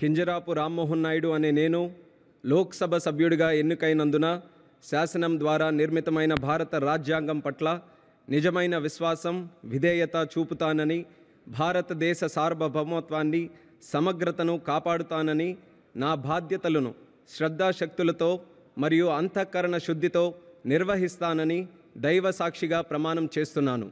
కింజరాపు రామ్మోహన్ నాయుడు అనే నేను లోక్సభ సభ్యుడిగా ఎన్నికైనందున శాసనం ద్వారా నిర్మితమైన భారత రాజ్యాంగం పట్ల నిజమైన విశ్వాసం విధేయత చూపుతానని భారతదేశ సార్వభౌమత్వాన్ని సమగ్రతను కాపాడుతానని నా బాధ్యతలను శ్రద్ధాశక్తులతో మరియు అంతఃకరణ శుద్ధితో నిర్వహిస్తానని దైవ సాక్షిగా ప్రమాణం చేస్తున్నాను